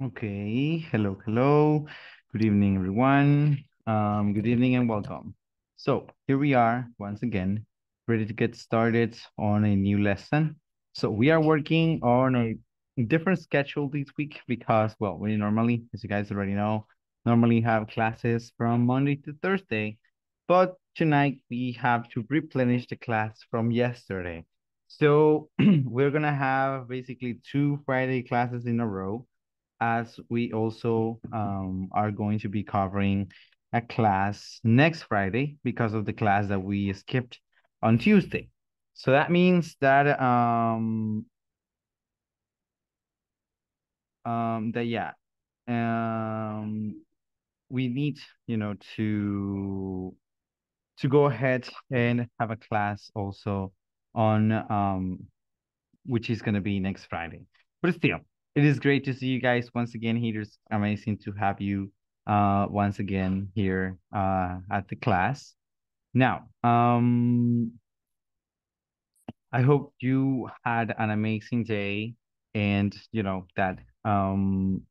Okay, hello, hello. Good evening, everyone. Um, good evening and welcome. So here we are once again, ready to get started on a new lesson. So we are working on a different schedule this week because, well, we normally, as you guys already know, normally have classes from Monday to Thursday, but tonight we have to replenish the class from yesterday. So we're gonna have basically two Friday classes in a row as we also um, are going to be covering a class next Friday because of the class that we skipped on Tuesday. So that means that um, um that yeah um we need you know to to go ahead and have a class also on um which is going to be next Friday. But still, it is great to see you guys once again here. It's amazing to have you uh, once again here uh, at the class. Now, um, I hope you had an amazing day and, you know, that, um,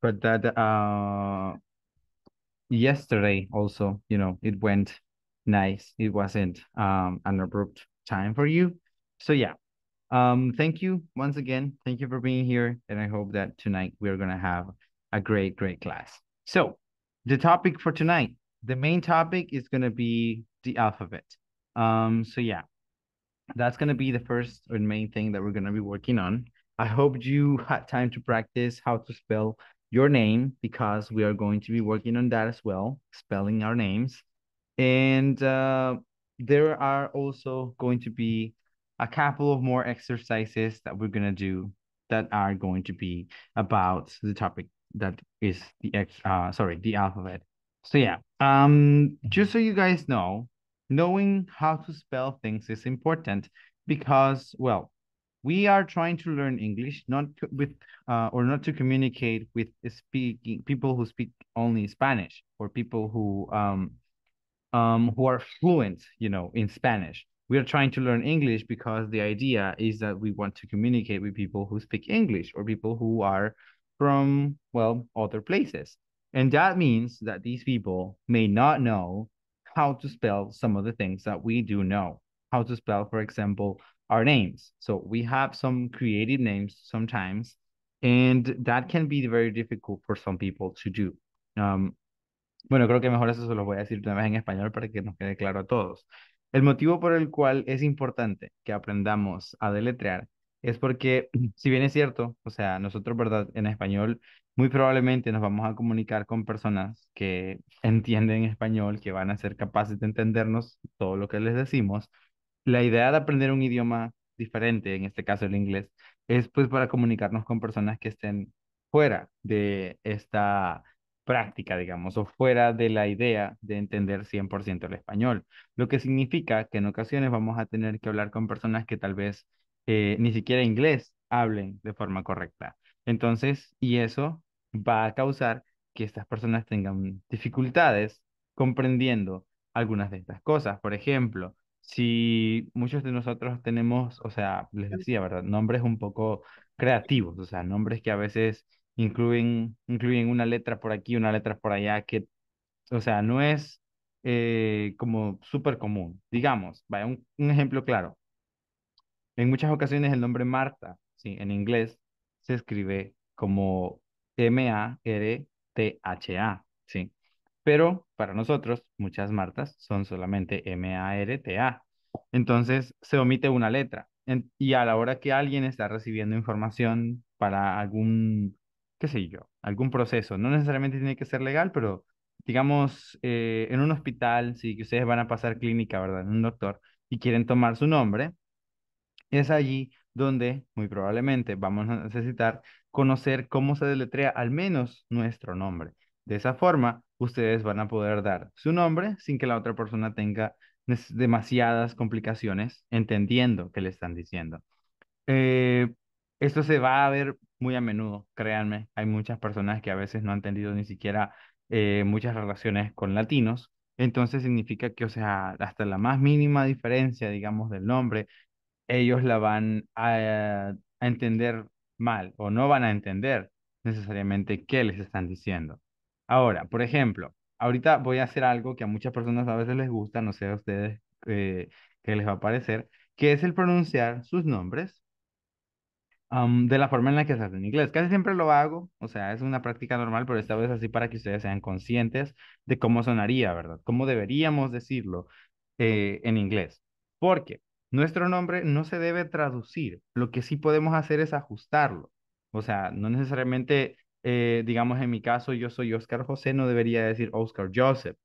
but that, uh, yesterday also, you know, it went nice. It wasn't, um, an abrupt time for you. So yeah, um, thank you once again. Thank you for being here. And I hope that tonight we're going to have a great, great class. So the topic for tonight, the main topic is going to be the alphabet. Um, so yeah, that's going to be the first or main thing that we're going to be working on. I hope you had time to practice how to spell your name because we are going to be working on that as well, spelling our names. And uh, there are also going to be a couple of more exercises that we're going to do that are going to be about the topic that is the ex. uh, sorry, the alphabet. So yeah, um, just so you guys know, knowing how to spell things is important because, well, we are trying to learn English, not with uh, or not to communicate with speaking people who speak only Spanish or people who um um who are fluent, you know, in Spanish we are trying to learn English because the idea is that we want to communicate with people who speak English or people who are from, well, other places. And that means that these people may not know how to spell some of the things that we do know. How to spell, for example, our names. So we have some creative names sometimes, and that can be very difficult for some people to do. Um, bueno, creo que mejor eso se lo voy a decir una vez en español para que nos quede claro a todos. El motivo por el cual es importante que aprendamos a deletrear es porque, si bien es cierto, o sea, nosotros, ¿verdad? En español, muy probablemente nos vamos a comunicar con personas que entienden español, que van a ser capaces de entendernos todo lo que les decimos. La idea de aprender un idioma diferente, en este caso el inglés, es pues para comunicarnos con personas que estén fuera de esta práctica, digamos, o fuera de la idea de entender 100% el español, lo que significa que en ocasiones vamos a tener que hablar con personas que tal vez eh, ni siquiera inglés hablen de forma correcta. Entonces, y eso va a causar que estas personas tengan dificultades comprendiendo algunas de estas cosas. Por ejemplo, si muchos de nosotros tenemos, o sea, les decía, ¿verdad? Nombres un poco creativos, o sea, nombres que a veces incluyen, incluyen una letra por aquí, una letra por allá, que, o sea, no es eh, como súper común. Digamos, vaya, un, ejemplo claro. En muchas ocasiones el nombre Marta, sí, en inglés, se escribe como M-A-R-T-H-A, sí. Pero para nosotros, muchas Martas son solamente M-A-R-T-A. Entonces se omite una letra. y a la hora que alguien está recibiendo información para algún qué sé yo, algún proceso. No necesariamente tiene que ser legal, pero digamos, eh, en un hospital, si ustedes van a pasar clínica, ¿verdad? En un doctor y quieren tomar su nombre, es allí donde muy probablemente vamos a necesitar conocer cómo se deletrea al menos nuestro nombre. De esa forma, ustedes van a poder dar su nombre sin que la otra persona tenga demasiadas complicaciones entendiendo qué le están diciendo. Eh, esto se va a ver muy a menudo, créanme, hay muchas personas que a veces no han tenido ni siquiera eh, muchas relaciones con latinos, entonces significa que, o sea, hasta la más mínima diferencia, digamos, del nombre, ellos la van a, entender mal o no van a entender necesariamente qué les están diciendo. Ahora, por ejemplo, ahorita voy a hacer algo que a muchas personas a veces les gusta, no sé a ustedes eh, qué les va a parecer, que es el pronunciar sus nombres de la forma en la que se hace en inglés. Casi siempre lo hago, o sea, es una práctica normal, pero esta vez así para que ustedes sean conscientes de cómo sonaría, ¿verdad? Cómo deberíamos decirlo eh, en inglés. Porque nuestro nombre no se debe traducir, lo que sí podemos hacer es ajustarlo. O sea, no necesariamente, eh, digamos en mi caso, yo soy Oscar José, no debería decir Oscar Joseph,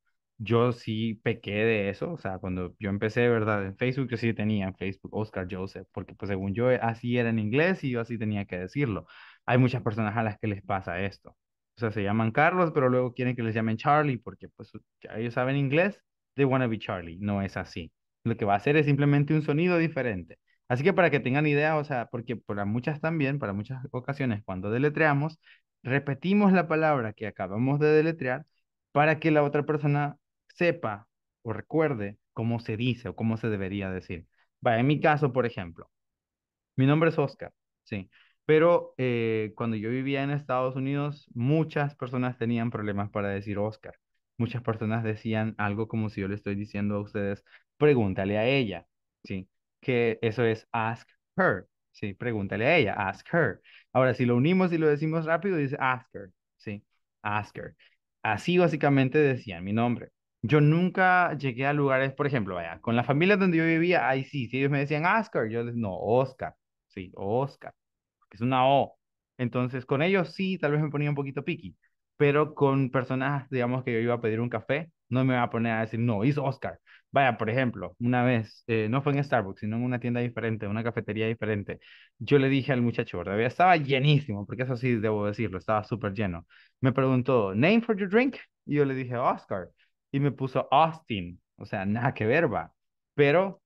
yo sí pequé de eso, o sea, cuando yo empecé, ¿verdad? En Facebook, yo sí tenía en Facebook Oscar Joseph, porque pues según yo eh, así era en inglés y yo así tenía que decirlo. Hay muchas personas a las que les pasa esto. O sea, se llaman Carlos, pero luego quieren que les llamen Charlie, porque pues ellos saben inglés, they wanna be Charlie, no es así. Lo que va a hacer es simplemente un sonido diferente. Así que para que tengan idea, o sea, porque para muchas también, para muchas ocasiones cuando deletreamos, repetimos la palabra que acabamos de deletrear para que la otra persona sepa o recuerde cómo se dice o cómo se debería decir. Vaya, en mi caso, por ejemplo, mi nombre es Oscar, sí, pero eh, cuando yo vivía en Estados Unidos, muchas personas tenían problemas para decir Oscar. Muchas personas decían algo como si yo le estoy diciendo a ustedes, pregúntale a ella, sí, que eso es ask her, sí, pregúntale a ella, ask her. Ahora, si lo unimos y lo decimos rápido, dice ask her, sí, ask her. Así básicamente decían mi nombre. Yo nunca llegué a lugares, por ejemplo, vaya, con la familia donde yo vivía, ahí sí, si ellos me decían Oscar, yo les no, Oscar, sí, Oscar, es una O. Entonces, con ellos sí, tal vez me ponía un poquito piqui, pero con personas, digamos, que yo iba a pedir un café, no me iba a poner a decir, no, es Oscar. Vaya, por ejemplo, una vez, eh, no fue en Starbucks, sino en una tienda diferente, una cafetería diferente, yo le dije al muchacho, todavía Estaba llenísimo, porque eso sí debo decirlo, estaba súper lleno. Me preguntó, ¿name for your drink? Y yo le dije, Oscar y me puso Austin. O sea, nada que verba, Pero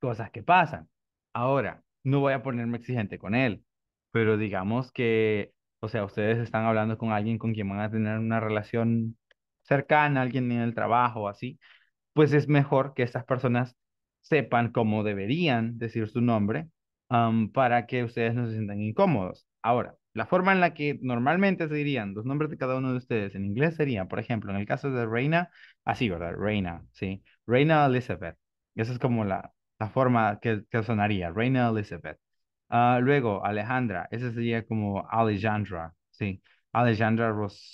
cosas que pasan. Ahora, no voy a ponerme exigente con él, pero digamos que, o sea, ustedes están hablando con alguien con quien van a tener una relación cercana, alguien en el trabajo, o así, pues es mejor que estas personas sepan cómo deberían decir su nombre para que ustedes no se sientan incómodos. Ahora, la forma en la que normalmente se dirían los nombres de cada uno de ustedes en inglés sería, por ejemplo, en el caso de Reina, así, ¿verdad? Reina, sí. Reina Elizabeth. Esa es como la, la forma que, que, sonaría, Reina Elizabeth. Ah, luego, Alejandra. Esa sería como Alejandra, sí. Alejandra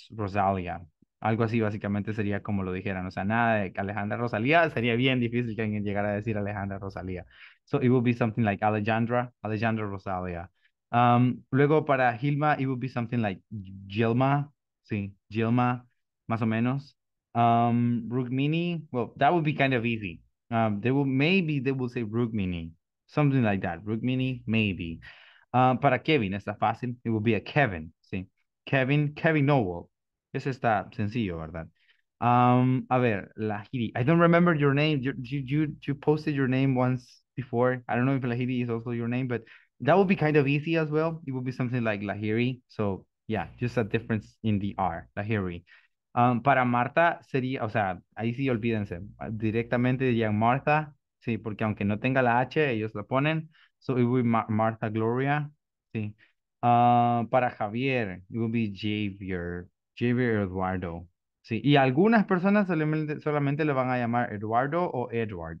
Rosalia. Algo así básicamente sería como lo dijeran. O sea, nada de Alejandra Rosalía. Sería bien difícil que alguien llegara a decir Alejandra Rosalía. So it would be something like Alejandra, Alejandra Rosalia. Um, luego para Gilma, it would be something like Gilma, sí, Gilma, más o menos. Um, Rugmini, well, that would be kind of easy. Um, they will maybe they will say Rugmini, something like that. Rugmini, maybe. Um. para Kevin, está fácil. It would be a Kevin, sí. Kevin, Kevin Noble. is está sencillo, ¿verdad? Um, a ver, Lahiri. I don't remember your name. You, you, you, you posted your name once before. I don't know if Lahiri is also your name, but that would be kind of easy as well. It would be something like Lahiri. So yeah, just a difference in the R, Lahiri. Um, para Marta sería, o sea, ahí sí olvídense, directamente dirían Marta, sí, porque aunque no tenga la H, ellos la ponen. So it would be Mar Gloria, sí. Ah, para Javier, it would be Javier, Javier Eduardo, sí. Y algunas personas solamente, solamente le van a llamar Eduardo o Edward.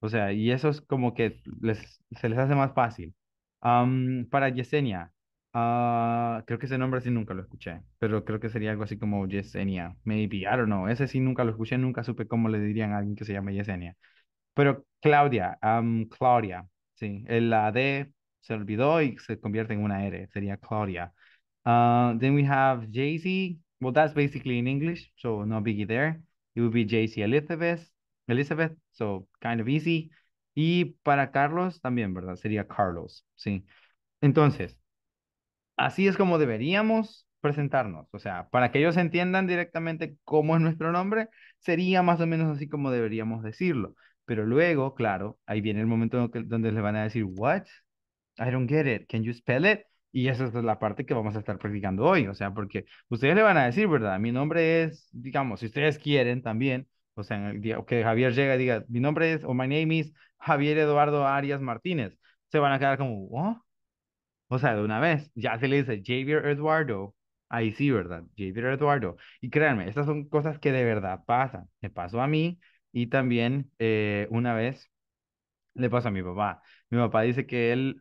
O sea, y eso es como que les, se les hace más fácil para Yesenia, ah, creo que ese nombre sí nunca lo escuché, pero creo que sería algo así como Yesenia, maybe, I don't know. Ese sí nunca lo escuché, nunca supe cómo le dirían a alguien que se llama Yesenia. Pero Claudia, Claudia, sí, la D se olvidó y se convierte en una R, sería Claudia. Ah, then we have jay well, that's basically in English, so no biggie there. It would be Jay-Z Elizabeth, Elizabeth, so kind of easy. Y para Carlos también, ¿verdad? Sería Carlos, ¿sí? Entonces, así es como deberíamos presentarnos. O sea, para que ellos entiendan directamente cómo es nuestro nombre, sería más o menos así como deberíamos decirlo. Pero luego, claro, ahí viene el momento donde le van a decir, what? I don't get it. Can you spell it? Y esa es la parte que vamos a estar practicando hoy. O sea, porque ustedes le van a decir, ¿verdad? Mi nombre es, digamos, si ustedes quieren también, o sea, que Javier llega y diga, mi nombre es, o my name is Javier Eduardo Arias Martínez, se van a quedar como, ¿oh? O sea, de una vez, ya se le dice Javier Eduardo, ahí sí, ¿verdad? Javier Eduardo. Y créanme, estas son cosas que de verdad pasan. Me pasó a mí y también eh, una vez le pasó a mi papá. Mi papá dice que él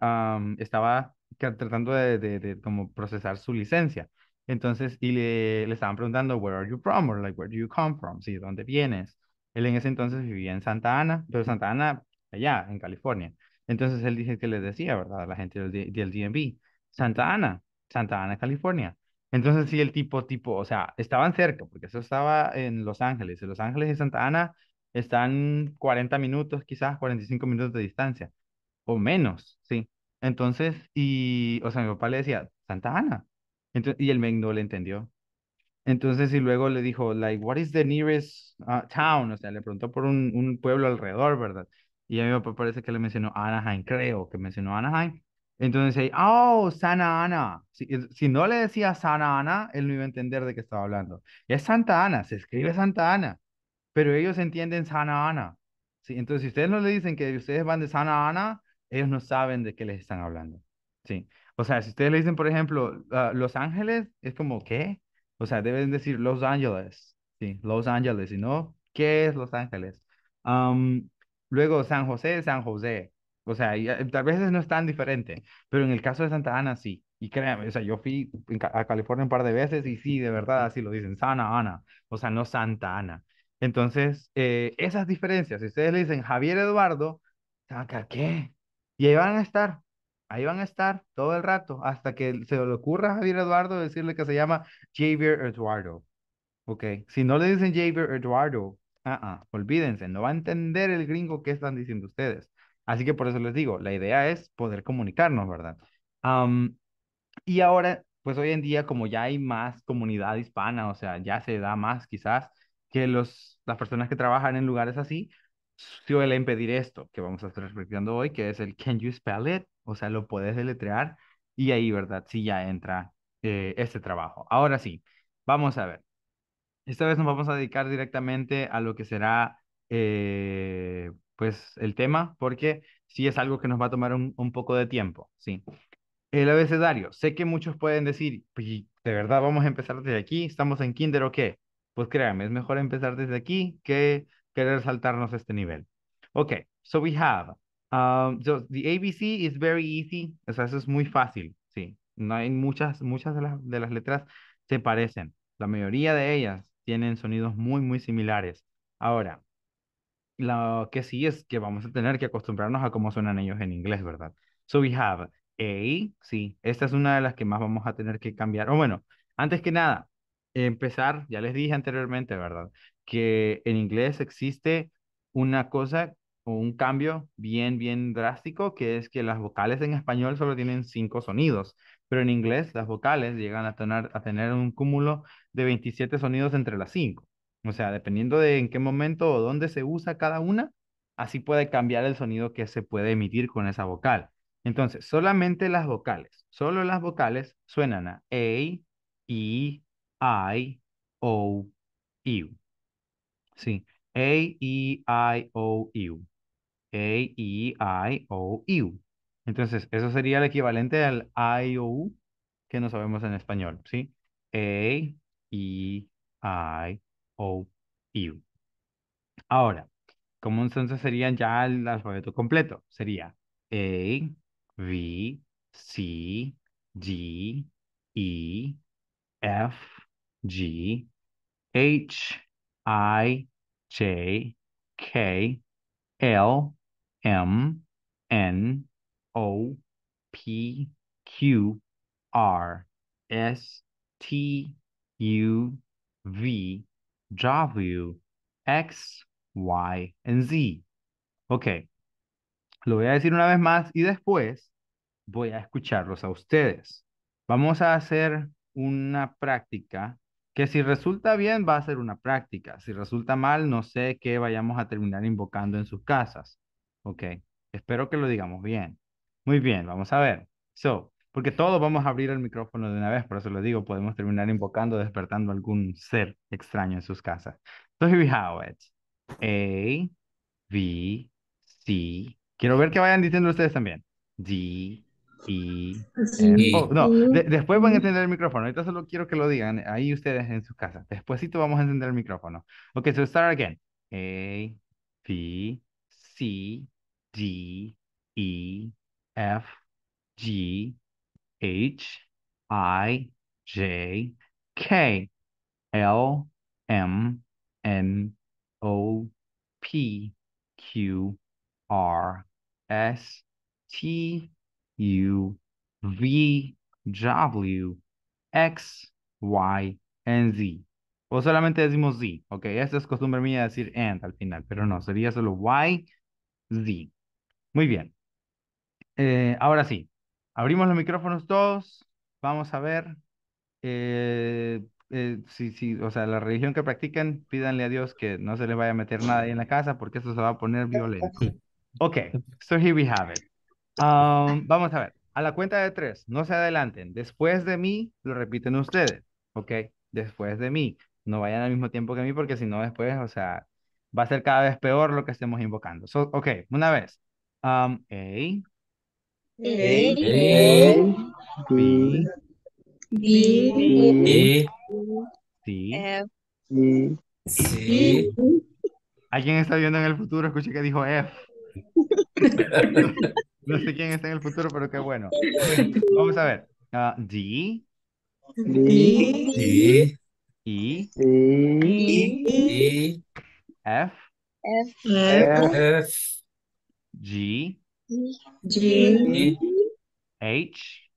estaba tratando de, de, como procesar su licencia. Entonces, y le, le estaban preguntando, where are you from? like, where do you come from? Sí, ¿dónde vienes? Él en ese entonces vivía en Santa Ana, pero Santa Ana allá en California. Entonces él dice que les decía, ¿verdad? La gente del, del DMV, Santa Ana, Santa Ana, California. Entonces sí, el tipo, tipo, o sea, estaban cerca, porque eso estaba en Los Ángeles. Los Ángeles y Santa Ana están 40 minutos, quizás 45 minutos de distancia, o menos, sí. Entonces, y, o sea, mi papá le decía, Santa Ana. Entonces, y el men no le entendió. Entonces, y luego le dijo, like, what is the nearest uh, town? O sea, le preguntó por un pueblo alrededor, ¿verdad? Y a mi papá parece que le mencionó Anaheim, creo que mencionó Anaheim. Entonces, oh, Santa Ana. Si, si, no le decía Santa Ana, él no iba a entender de qué estaba hablando. Es Santa Ana, se escribe Santa Ana, pero ellos entienden Santa Ana. Sí, entonces, si ustedes no le dicen que ustedes van de Santa Ana, ellos no saben de qué les están hablando. Sí. O sea, si ustedes le dicen, por ejemplo, ah, Los Ángeles, es como, ¿qué? O sea, deben decir Los Ángeles. Sí, Los Ángeles, y no, ¿qué es Los Ángeles? Um, Luego San José, San José. O sea, eh, tal vez no es tan diferente, pero en el caso de Santa Ana sí. Y créanme, o sea, yo fui a California un par de veces y sí, de verdad, así lo dicen, Santa Ana, o sea, no Santa Ana. Entonces, eh, esas diferencias, si ustedes le dicen Javier Eduardo, ¿qué? Y ahí van a estar, ahí van a estar todo el rato, hasta que se le ocurra a Javier Eduardo decirle que se llama Javier Eduardo. Ok, si no le dicen Javier Eduardo, Ah, ah, olvídense, no va a entender el gringo qué están diciendo ustedes. Así que por eso les digo, la idea es poder comunicarnos, ¿verdad? y ahora, pues hoy en día, como ya hay más comunidad hispana, o sea, ya se da más quizás que los, las personas que trabajan en lugares así suelen impedir esto que vamos a estar explicando hoy, que es el Can you spell it? O sea, lo puedes deletrear y ahí, ¿verdad? Sí, ya entra eh, este trabajo. Ahora sí, vamos a ver. Esta vez nos vamos a dedicar directamente a lo que será eh, pues el tema, porque sí es algo que nos va a tomar un, un poco de tiempo, sí. El abecedario. Sé que muchos pueden decir, pues, ¿de verdad vamos a empezar desde aquí? ¿Estamos en kinder o qué? Pues créanme, es mejor empezar desde aquí que querer saltarnos este nivel. Ok, so we have, um, so the ABC is very easy, o sea, eso es muy fácil, sí. No hay muchas, muchas de las, de las letras se parecen, la mayoría de ellas tienen sonidos muy, muy similares. Ahora, lo que sí es que vamos a tener que acostumbrarnos a cómo suenan ellos en inglés, ¿verdad? So we have A, sí, esta es una de las que más vamos a tener que cambiar. O bueno, antes que nada, empezar, ya les dije anteriormente, ¿verdad? Que en inglés existe una cosa un cambio bien, bien drástico, que es que las vocales en español solo tienen cinco sonidos, pero en inglés las vocales llegan a tener, a tener un cúmulo de 27 sonidos entre las cinco. O sea, dependiendo de en qué momento o dónde se usa cada una, así puede cambiar el sonido que se puede emitir con esa vocal. Entonces, solamente las vocales, solo las vocales suenan a A, E, I, O, U. Sí, A, E, I, O, U. A-E-I-O-U. Entonces, eso sería el equivalente al I-O-U que no sabemos en español, ¿sí? A-E-I-O-U. Ahora, ¿cómo entonces serían ya el alfabeto completo? Sería A, V, C, D, E, F, G, H, I, J, K, L, M, N, O, P, Q, R, S, T, U, V, W, X, Y, Z. Ok, lo voy a decir una vez más y después voy a escucharlos a ustedes. Vamos a hacer una práctica que si resulta bien va a ser una práctica. Si resulta mal, no sé qué vayamos a terminar invocando en sus casas. Ok. Espero que lo digamos bien. Muy bien, vamos a ver. So, porque todos vamos a abrir el micrófono de una vez, por eso lo digo, podemos terminar invocando, despertando algún ser extraño en sus casas. So here we it. A, B, C. Quiero ver que vayan diciendo ustedes también. D, E, F. Oh, no, después van a entender el micrófono. Ahorita solo quiero que lo digan ahí ustedes en sus casas. Después Despuésito vamos a encender el micrófono. Ok, so start again. A, B, C, D, E, F, G, H, I, J, K, L, M, N, O, P, Q, R, S, T, U, V, W, X, Y, N, Z. O solamente decimos Z, ok. Esa es costumbre mía decir and al final, pero no, sería solo Y, Z. Muy bien. Eh, ahora sí, abrimos los micrófonos todos. Vamos a ver eh, eh, o sea, la religión que practican, pídanle a Dios que no se les vaya a meter nada ahí en la casa porque eso se va a poner violento. Ok, so here we have it. Um, vamos a ver. A la cuenta de tres, no se adelanten. Después de mí, lo repiten ustedes. Ok, después de mí. No vayan al mismo tiempo que mí porque si no después, o sea, va a ser cada vez peor lo que estemos invocando. ok, una vez. Um, A. A. A. B. B. E. C. F. C. ¿Alguien está viendo en el futuro? Escuché que dijo F. no sé quién está en el futuro, pero qué bueno. Vamos a ver. Uh, D. D. E. E. e. e. F. F. F. F. G, G, H,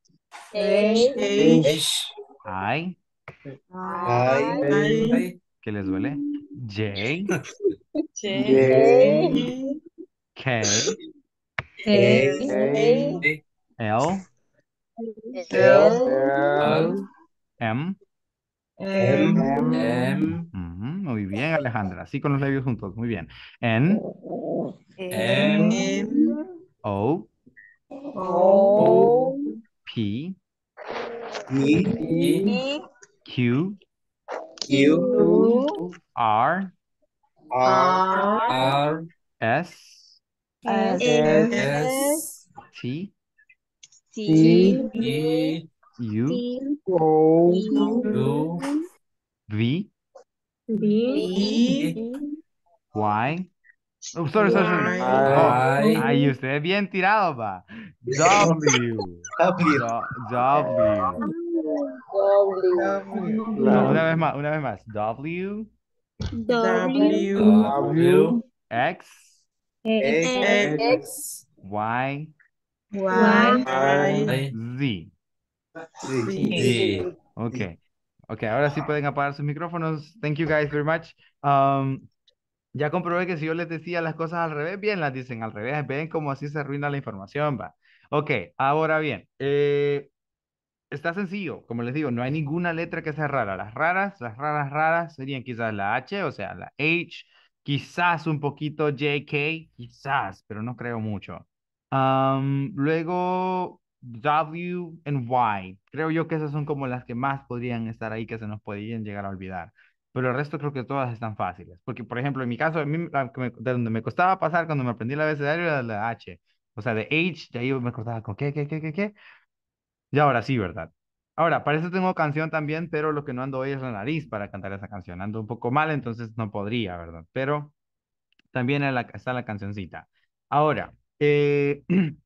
H, I, I, ¿qué les duele? J, J, K, K, L, L, M, M, M, muy bien, Alejandra. Así con los labios juntos. Muy bien. En. O. P. Q. R. S. T. U. V. Y. sorry, ahí usted bien tirado, va. W. W. W. una vez más, una vez más. W. W. W. X. X. Y. Y. Z. Z. Ok, ahora sí pueden apagar sus micrófonos. Thank you guys very much. Um, ya comprobé que si yo les decía las cosas al revés, bien las dicen al revés. Ven cómo así se arruina la información, va. Ok, ahora bien. Eh, está sencillo, como les digo, no hay ninguna letra que sea rara. Las raras, las raras raras serían quizás la H, o sea, la H, quizás un poquito JK, quizás, pero no creo mucho. Um, luego, W y Y. Creo yo que esas son como las que más podrían estar ahí que se nos podrían llegar a olvidar. Pero el resto creo que todas están fáciles. Porque, por ejemplo, en mi caso, de donde me costaba pasar cuando me aprendí la abecedario era la H. O sea, de H, de ahí me costaba con qué, qué, qué, qué, qué. Y ahora sí, ¿verdad? Ahora, para eso tengo canción también, pero lo que no ando hoy es la nariz para cantar esa canción. Ando un poco mal, entonces no podría, ¿verdad? Pero también está la cancioncita. Ahora, eh,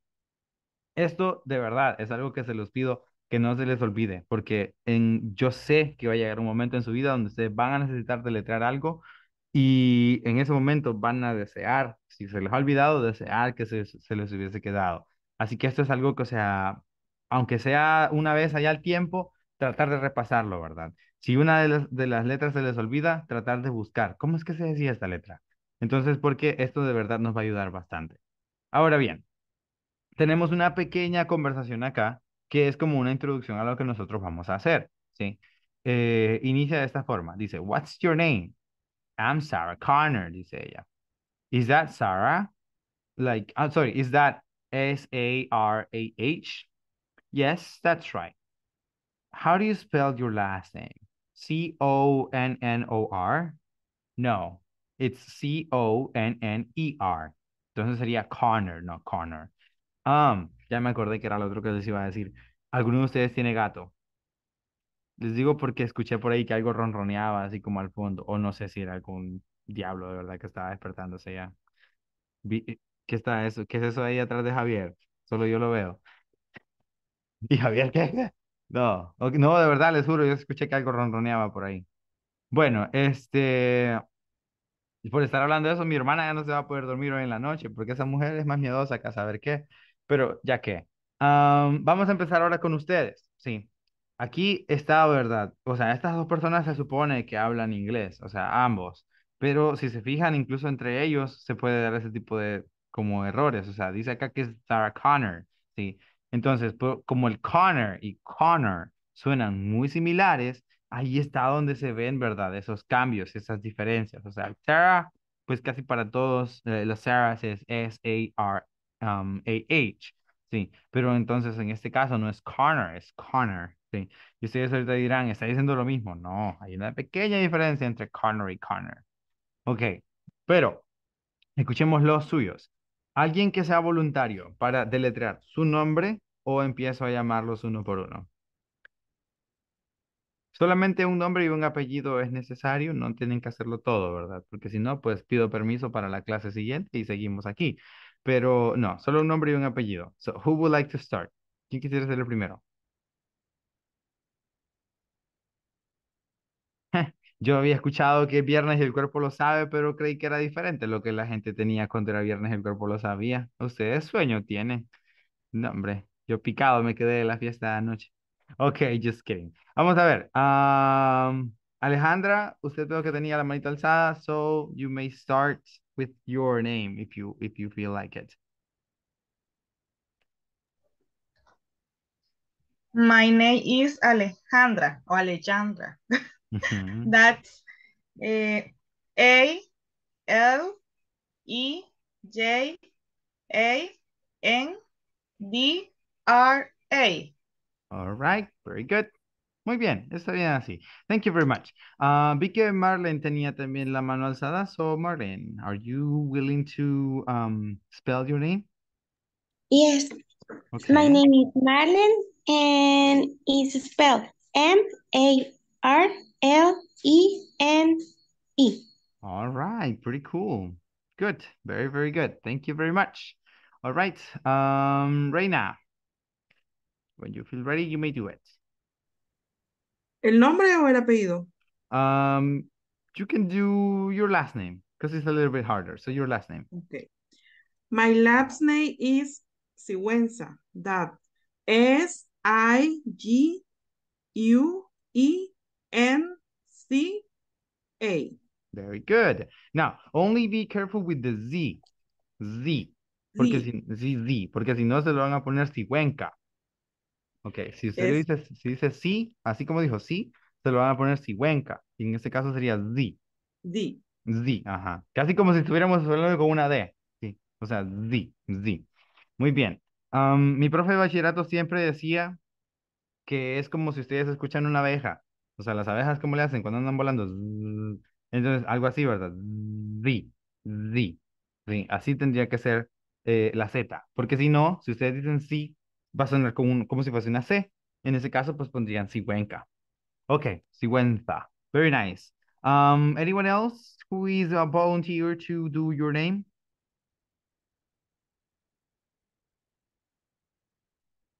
Esto de verdad es algo que se los pido que no se les olvide, porque en, yo sé que va a llegar un momento en su vida donde ustedes van a necesitar deletrear algo y en ese momento van a desear, si se les ha olvidado, desear que se, les hubiese quedado. Así que esto es algo que, o sea, aunque sea una vez allá el tiempo, tratar de repasarlo, ¿verdad? Si una de las, de las letras se les olvida, tratar de buscar, ¿cómo es que se decía esta letra? Entonces, porque esto de verdad nos va a ayudar bastante. Ahora bien, tenemos una pequeña conversación acá que es como una introducción a lo que nosotros vamos a hacer, ¿sí? Eh, inicia de esta forma. Dice, what's your name? I'm Sarah Connor, dice ella. Is that Sarah? Like, I'm ah, sorry, is that S-A-R-A-H? Yes, that's right. How do you spell your last name? C-O-N-N-O-R? No, it's C-O-N-N-E-R. Entonces sería Connor, no Connor. Ah, ya me acordé que era lo otro que les iba a decir. ¿Alguno de ustedes tiene gato? Les digo porque escuché por ahí que algo ronroneaba así como al fondo, o no sé si era algún diablo de verdad que estaba despertándose ya. Eh, ¿Qué está eso? ¿Qué es eso ahí atrás de Javier? Solo yo lo veo. ¿Y Javier qué? No, no, de verdad, les juro, yo escuché que algo ronroneaba por ahí. Bueno, este, y por estar hablando de eso, mi hermana ya no se va a poder dormir hoy en la noche, porque esa mujer es más miedosa que a saber qué. Pero ya que. vamos a empezar ahora con ustedes. Sí. Aquí está, ¿verdad? O sea, estas dos personas se supone que hablan inglés, o sea, ambos. Pero si se fijan, incluso entre ellos se puede dar ese tipo de como errores. O sea, dice acá que es Sarah Connor, ¿sí? Entonces, como el Connor y Connor suenan muy similares, ahí está donde se ven, ¿verdad? Esos cambios, esas diferencias. O sea, Sarah, pues casi para todos, eh, los Sarahs es S-A-R-A um, AH. Sí, pero entonces en este caso no es corner, es Connor. Sí. Y ustedes ahorita dirán, está diciendo lo mismo. No, hay una pequeña diferencia entre Connor y Connor. Ok, pero escuchemos los suyos. Alguien que sea voluntario para deletrear su nombre o empiezo a llamarlos uno por uno. Solamente un nombre y un apellido es necesario, no tienen que hacerlo todo, ¿verdad? Porque si no, pues pido permiso para la clase siguiente y seguimos aquí. Pero no, solo un nombre y un apellido. So, who would like to start? ¿Quién quisiera ser el primero? Yo había escuchado que viernes el cuerpo lo sabe, pero creí que era diferente lo que la gente tenía cuando era viernes el cuerpo lo sabía. Ustedes sueño tiene? No, hombre, yo picado me quedé de la fiesta de anoche. Ok, just kidding. Vamos a ver. Alejandra, usted veo que tenía la manita alzada, so you may start. with your name if you if you feel like it. My name is Alejandra or Alejandra. Mm -hmm. That's uh, A L E J A N D R A. All right, very good. Muy bien, está bien así. Thank you very much. Uh, vi que Marlene tenía también la mano alzada. So, Marlene, are you willing to um, spell your name? Yes. Okay. My name is Marlene and it's spelled M-A-R-L-E-N-E. -E. All right, pretty cool. Good, very, very good. Thank you very much. All right, um, Reina, when you feel ready, you may do it. ¿El nombre o el apellido? Um, you can do your last name because it's a little bit harder. So your last name. Okay. My last name is Sigüenza. That S I G U E N C A. Very good. Now, only be careful with the Z. Z. Porque, Si, porque si no se lo van a poner Sigüenca. Ok, si usted dice, si sí, así como dijo sí, se lo van a poner si Y en este caso sería di. Di. Di, ajá. Casi como si estuviéramos hablando con una D. Sí, o sea, di, di. Muy bien. mi profe de bachillerato siempre decía que es como si ustedes escuchan una abeja. O sea, las abejas, ¿cómo le hacen cuando andan volando? Entonces, algo así, ¿verdad? Di, di. así tendría que ser eh, la Z. Porque si no, si ustedes dicen sí, va a sonar como, como si fuese una C. En ese caso, pues pondrían Sigüenca. Ok, Sigüenza. Very nice. Um, anyone else who is a volunteer to do your name?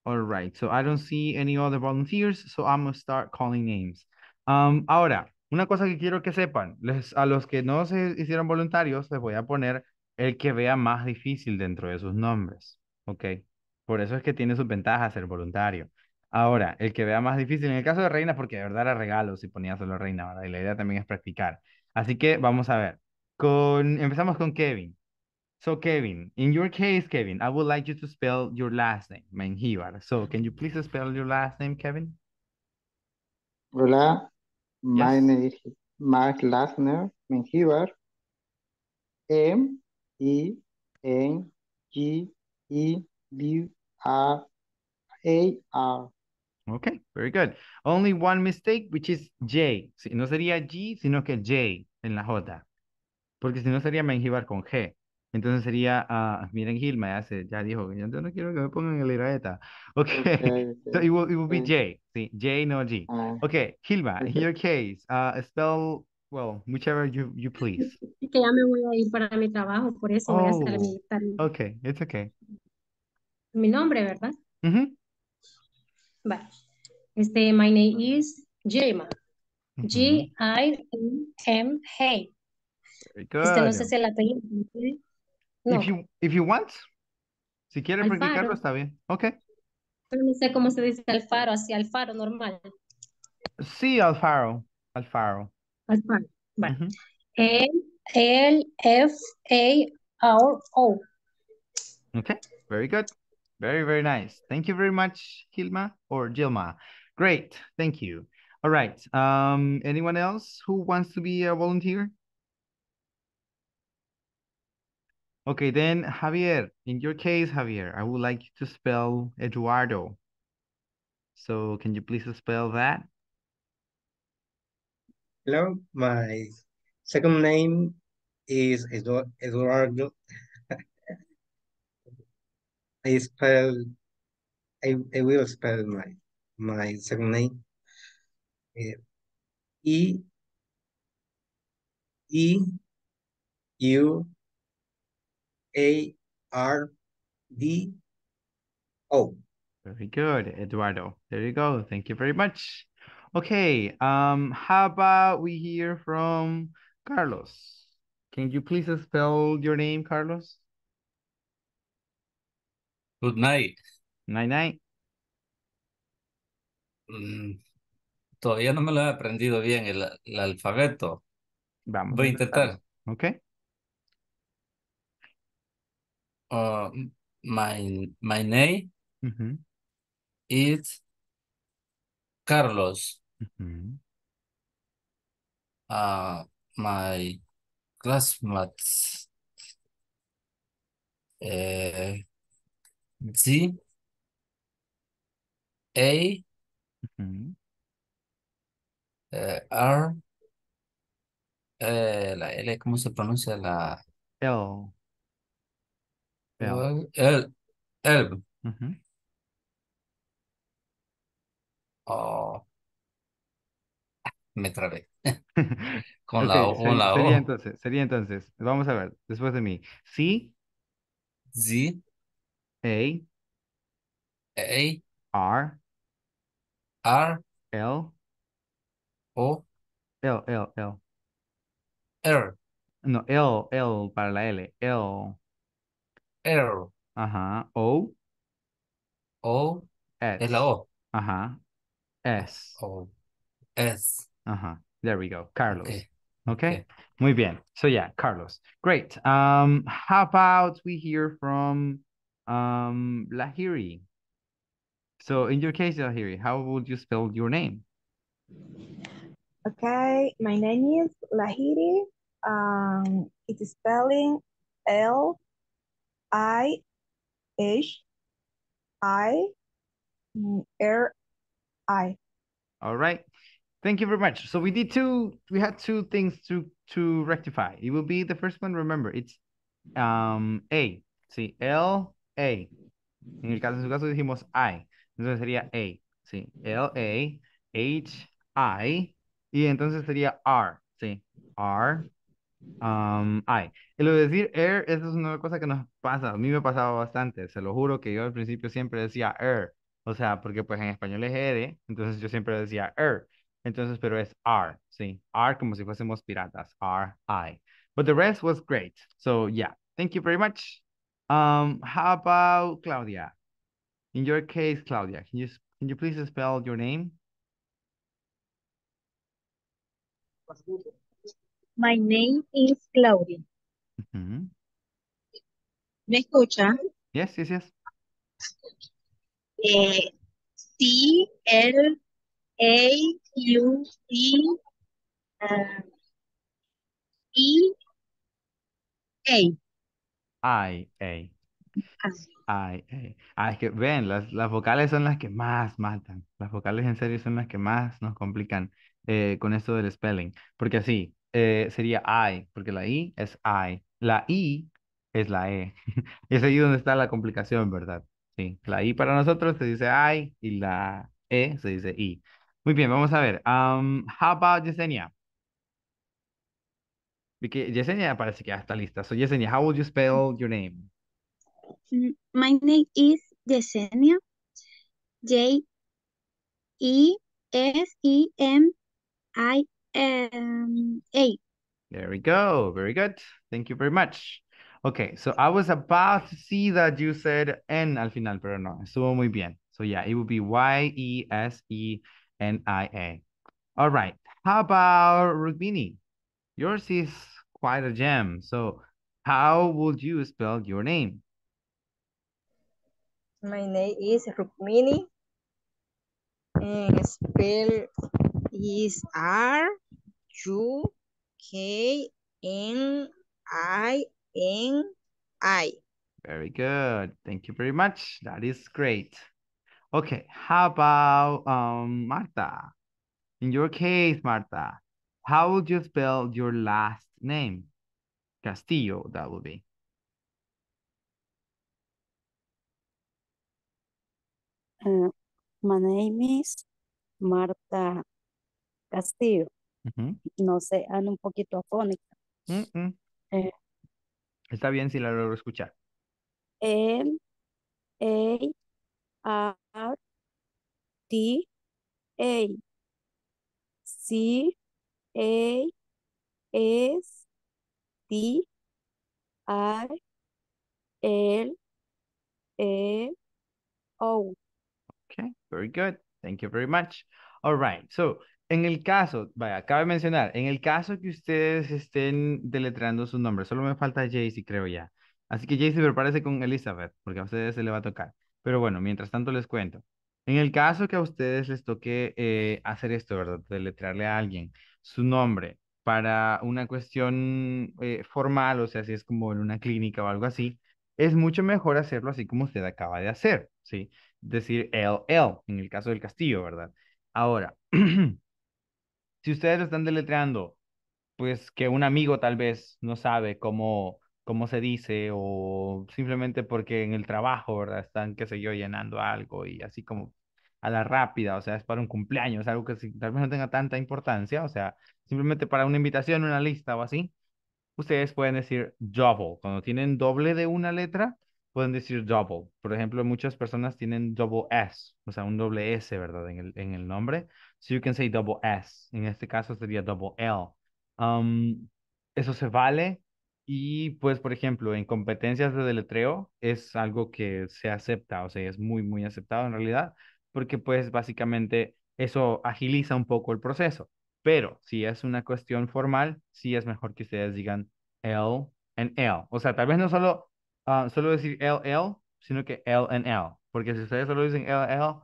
All right, so I don't see any other volunteers, so I'm to start calling names. Um, ahora, una cosa que quiero que sepan, les, a los que no se hicieron voluntarios, les voy a poner el que vea más difícil dentro de sus nombres, ¿ok? Por eso es que tiene sus ventajas ser voluntario. Ahora, el que vea más difícil en el caso de Reina, porque de verdad era regalo si ponía solo Reina, ¿verdad? Y la idea también es practicar. Así que vamos a ver. Con, empezamos con Kevin. So Kevin, in your case, Kevin, I would like you to spell your last name, Menjivar. So can you please spell your last name, Kevin? Hola, my name is Mark Menjivar. m e n g e a, A, R. Okay, very good. Only one mistake, which is J. Si, no sería G, sino que J en la J. Porque si no sería menjivar con G. Entonces sería, ah, miren Gilma, ya, se, ya dijo, yo no quiero que me pongan el la Okay, so it will, be J. Sí, J, no G. Ah. okay, Gilma, in your case, uh, spell, well, whichever you, you please. que ya me voy a ir para mi trabajo, por eso voy a oh, mi... Ok, it's okay mi nombre, ¿verdad? Bueno, Este, my name is Jema. G-I-M-H. Este no sé si el No. If, you, if you want. Si quieres practicarlo, está bien. Ok. no sé cómo se dice alfaro, así alfaro normal. Sí, alfaro. Alfaro. Alfaro. Vale. E L-F-A-R-O. Ok, very good. Very, very nice. Thank you very much, Gilma or Gilma. Great, thank you. All right, um, anyone else who wants to be a volunteer? Okay, then Javier, in your case, Javier, I would like you to spell Eduardo. So can you please spell that? Hello, my second name is Eduardo. I spell I, I will spell my my second name. Uh, e E U A R D O. Very good, Eduardo. There you go. Thank you very much. Okay, um, how about we hear from Carlos? Can you please spell your name, Carlos? Good night. Night, night. Mm, todavía no me lo he aprendido bien el, alfabeto. Vamos. Voy a intentar. Ok. Um, my, name is Carlos. Uh, my classmates. Eh, Sí, A, eh, R, eh, la L, ¿cómo se pronuncia? La L, L. L, oh. me trabé con la O, sería entonces, sería entonces, vamos a ver, después de mí. Sí, Sí, A A R R L O L L L R no L L para la L L R ajá O O S es la ajá S O S ajá there we go Carlos okay. Okay. Muy bien. So yeah, Carlos. Great. Um, how about we hear from um, Lahiri. So in your case, Lahiri, how would you spell your name? Okay, my name is Lahiri. Um, it is spelling L I H I R I. All right. Thank you very much. So we did two, we had two things to to rectify. It will be the first one, remember, it's um A. See, L A. En, el caso, en su caso dijimos I. Entonces sería A. Sí. L-A, H-I. Y entonces sería R. Sí. R. Um, I. El decir R es una cosa que nos pasa. A mí me pasaba bastante. Se lo juro que yo al principio siempre decía R, O sea, porque pues en español es R. Entonces yo siempre decía R, Entonces, pero es R. R como si fuésemos piratas. R, I. But the rest was great. So yeah. Thank you very much. Um, how about Claudia? In your case, Claudia, can you can you please spell your name? My name is Claudia. Mm -hmm. ¿Me escucha? Yes, yes, yes. Eh, uh, E A. I-A. i ay. Ah, es que ven, las, las, vocales son las que más matan. Las vocales en serio son las que más nos complican eh, con esto del spelling. Porque así, eh, sería I, porque la I es I. La I es la E. es ahí donde está la complicación, ¿verdad? Sí, la I para nosotros se dice I y la E se dice I. Muy bien, vamos a ver. Um, how about Yesenia? Because Yesenia parece que ya está lista. So Yesenia, how would you spell mm. your name? Mm, my name is Yesenia. J E S E M I M A. There we go. Very good. Thank you very much. Okay, so I was about to see that you said N al final, pero no, estuvo muy bien. So yeah, it would be Y-E-S-E-N-I-A. All right, how about Rukmini? yours is quite a gem. So how would you spell your name? My name is Rukmini. And spell is R U K N I N I. Very good. Thank you very much. That is great. Okay, how about um Marta? In your case, Marta, How would you spell your last name? Castillo, that would be. Uh, my name is Marta Castillo. No sé, han un poquito afónica. Eh. Está bien si la logro escuchar. M A R T A C a, S, t I, L, E, e O. Okay, very good. Thank you very much. All right, so en el caso, vaya, de mencionar, en el caso que ustedes estén deletreando su nombre, solo me falta Jaycee, creo ya. Así que Jaycee, prepárese con Elizabeth, porque a ustedes se le va a tocar. Pero bueno, mientras tanto les cuento. En el caso que a ustedes les toque eh, hacer esto, ¿verdad? Deletrearle a alguien, su nombre para una cuestión eh, formal, o sea, si es como en una clínica o algo así, es mucho mejor hacerlo así como usted acaba de hacer, ¿sí? Decir LL en el caso del castillo, ¿verdad? Ahora, si ustedes lo están deletreando, pues que un amigo tal vez no sabe cómo, cómo se dice o simplemente porque en el trabajo, ¿verdad? Están, qué sé yo, llenando algo y así como a la rápida, o sea, es para un cumpleaños, algo que tal vez no tenga tanta importancia, o sea, simplemente para una invitación, una lista o así, ustedes pueden decir double. Cuando tienen doble de una letra, pueden decir double. Por ejemplo, muchas personas tienen double S, o sea, un doble S, ¿verdad? En el, en el nombre. So you can say double S. En este caso sería double L. Um, eso se vale. Y pues, por ejemplo, en competencias de deletreo es algo que se acepta, o sea, es muy, muy aceptado en realidad porque pues básicamente eso agiliza un poco el proceso. Pero si es una cuestión formal, sí es mejor que ustedes digan L and L. O sea, tal vez no solo, decir ah, solo decir sino que L and L. Porque si ustedes solo dicen L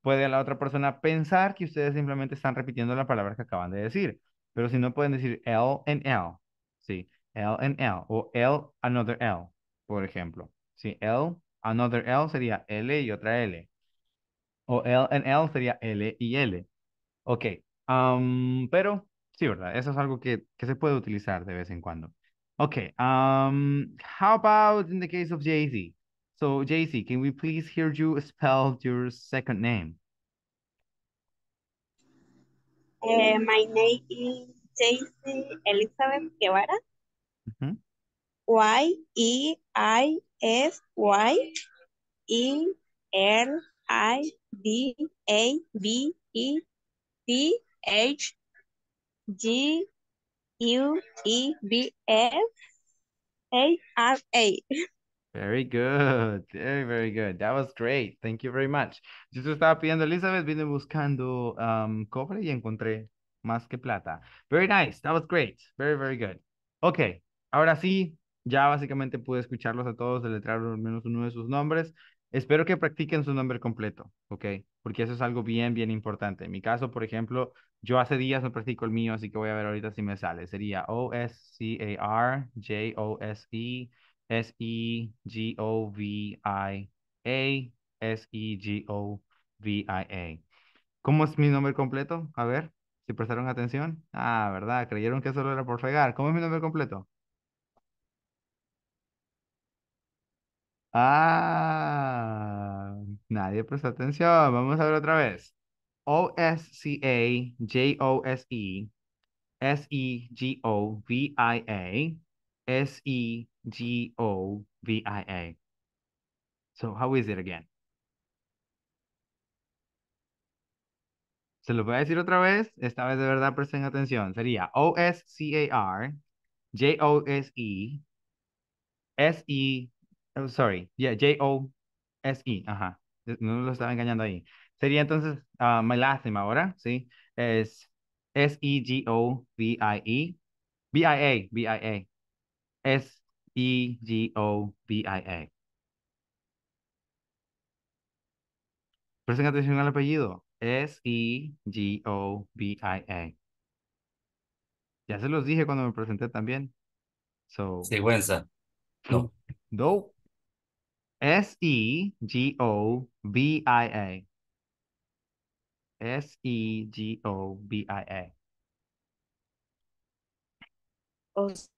puede la otra persona pensar que ustedes simplemente están repitiendo la palabra que acaban de decir. Pero si no, pueden decir L and L. Sí, L and L. O L, another L, por ejemplo. Sí, L, another L sería L y otra L. O L en L sería L y L. Ok. pero sí, ¿verdad? Eso es algo que, que, se puede utilizar de vez en cuando. Ok. Um, how about in the case of Jay-Z? So, Jay-Z, can we please hear you spell your second name? Eh, my name is Jay-Z Elizabeth Guevara. Y-E-I-S-Y-E-L-I D, A, B, E, T, H, G, U, E, B, F, A, R, A. Very good, very, very good. That was great. Thank you very much. Yo estaba pidiendo, Elizabeth, vine buscando um, cobre y encontré más que plata. Very nice, that was great. Very, very good. Ok, ahora sí, ya básicamente pude escucharlos a todos, deletrear al menos uno de sus nombres. Espero que practiquen su nombre completo, ¿ok? Porque eso es algo bien, bien importante. En mi caso, por ejemplo, yo hace días no practico el mío, así que voy a ver ahorita si me sale. Sería O-S-C-A-R-J-O-S-E-S-E-G-O-V-I-A-S-E-G-O-V-I-A. E ¿Cómo es mi nombre completo? A ver, si prestaron atención. Ah, ¿verdad? Creyeron que solo era por fregar. ¿Cómo es mi nombre completo? Ah, nadie prestó atención. Vamos a ver otra vez. O-S-C-A-J-O-S-E, S-E-G-O-V-I-A, S-E-G-O-V-I-A. So how is it again? Se lo voy a decir otra vez. Esta vez de verdad presten atención. Sería O-S-C-A-R, J-O-S-E, S-E, Oh, sorry, yeah, J-O-S-E, ajá, no lo estaba engañando ahí. Sería entonces ah, my last name ahora, ¿sí? Es S-E-G-O-V-I-E, B-I-A, e. B-I-A, S-E-G-O-V-I-A. Presten atención al apellido, S-E-G-O-V-I-A. Ya se los dije cuando me presenté también. So, Sigüenza. No. No. S-E-G-O-B-I-A. S-E-G-O-B-I-A. Oscar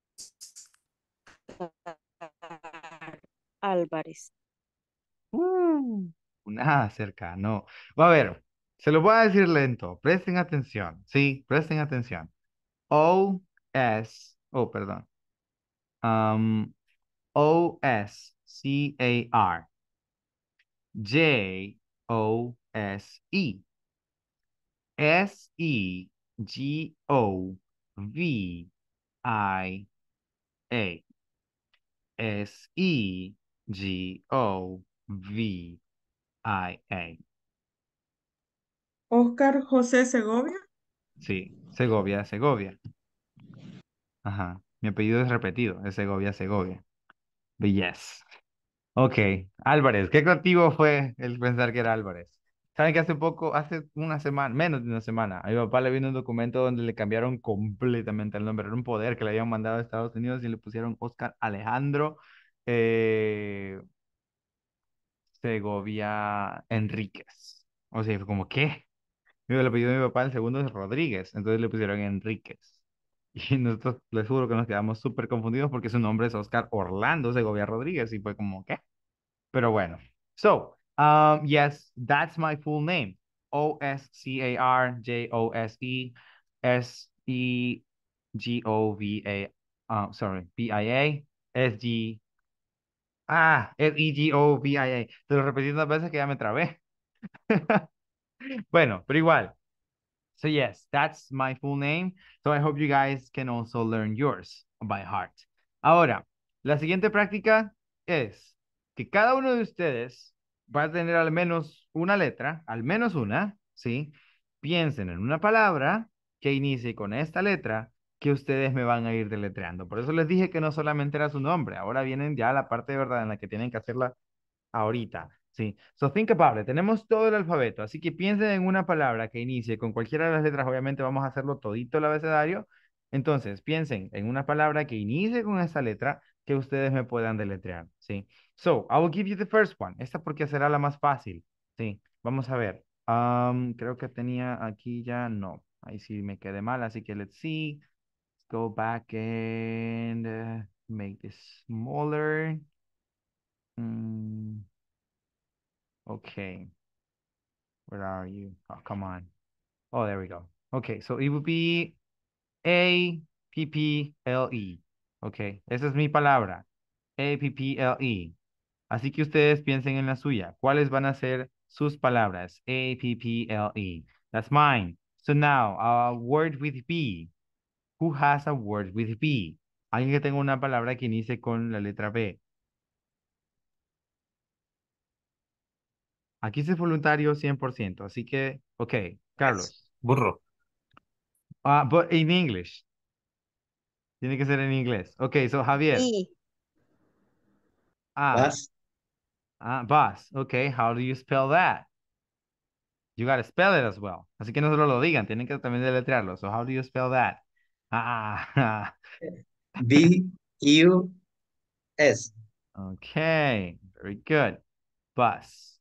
Álvarez. Uh, nada cerca, no. Va a ver, se lo voy a decir lento. Presten atención. Sí, presten atención. O-S. Oh, perdón. Um, O-S. C-A-R. J-O-S-E. S-E-G-O-V-I-A. S-E-G-O-V-I-A. Oscar José Segovia. Sí, Segovia, Segovia. Ajá. Mi apellido es repetido, es Segovia, Segovia. yes. Ok, Álvarez, qué creativo fue el pensar que era Álvarez. Saben que hace poco, hace una semana, menos de una semana, a mi papá le vino un documento donde le cambiaron completamente el nombre. Era un poder que le habían mandado a Estados Unidos y le pusieron Oscar Alejandro eh, Segovia Enríquez. O sea, como, ¿qué? le apellido pidió mi papá, el segundo es Rodríguez, entonces le pusieron Enríquez. Y nosotros les juro que nos quedamos súper confundidos porque su nombre es Oscar Orlando Segovia Rodríguez y fue como, ¿qué? Pero bueno. So, um, yes, that's my full name. O-S-C-A-R-J-O-S-E-S-E-G-O-V-A, e e uh, sorry, B-I-A, S-G, ah, S-E-G-O-V-I-A. Te lo repetí unas veces que ya me trabé. bueno, pero igual. So yes, that's my full name. So I hope you guys can also learn yours by heart. Ahora, la siguiente práctica es que cada uno de ustedes va a tener al menos una letra, al menos una, ¿sí? Piensen en una palabra que inicie con esta letra que ustedes me van a ir deletreando. Por eso les dije que no solamente era su nombre, ahora vienen ya la parte de verdad en la que tienen que hacerla ahorita. Sí, so think about it. Tenemos todo el alfabeto, así que piensen en una palabra que inicie con cualquiera de las letras. Obviamente vamos a hacerlo todito el abecedario. Entonces, piensen en una palabra que inicie con esa letra que ustedes me puedan deletrear, ¿sí? So, I will give you the first one. Esta porque será la más fácil, ¿sí? Vamos a ver. Um, creo que tenía aquí ya, no. Ahí sí me quedé mal, así que let's see. go back and uh, make this smaller. Mm. Okay. Where are you? Oh, come on. Oh, there we go. Okay, so it would be A P P L E. Okay, esa es mi palabra. A P P L E. Así que ustedes piensen en la suya. ¿Cuáles van a ser sus palabras? A P P L E. That's mine. So now, a word with B. Who has a word with B? Alguien que tenga una palabra que inicie con la letra B. Aquí es voluntario 100%. Así que, ok, Carlos. Burro. ah, but in English. Tiene que ser en inglés. Ok, so Javier. Ah, bus. Ah, bus. Okay, how do you spell that? You gotta spell it as well. Así que no solo lo digan, tienen que también deletrearlo. So how do you spell that? Ah. B-U-S. Okay, very good. Bus.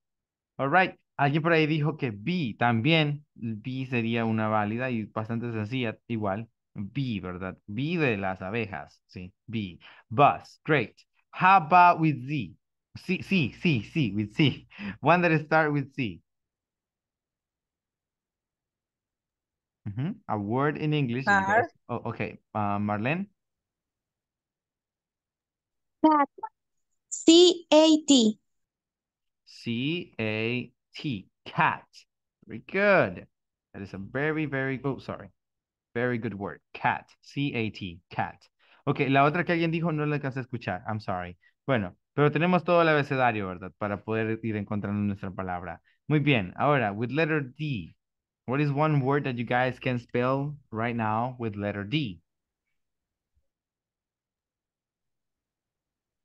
All right. Alguien por ahí dijo que B también. B sería una válida y bastante sencilla, igual. B, ¿verdad? B de las abejas, sí. B. Bus, great. How about with Z? C, sí C, C, with C. One that starts with C. A word in English. Oh, okay. Ah, Marlene? Cat. C-A-T. C A T, cat. Very good. That is a very, very good, oh, sorry. Very good word, cat, C-A-T, cat. Ok, la otra que alguien dijo no la alcancé a escuchar, I'm sorry. Bueno, pero tenemos todo el abecedario, ¿verdad? Para poder ir encontrando nuestra palabra. Muy bien, ahora, with letter D. What is one word that you guys can spell right now with letter D?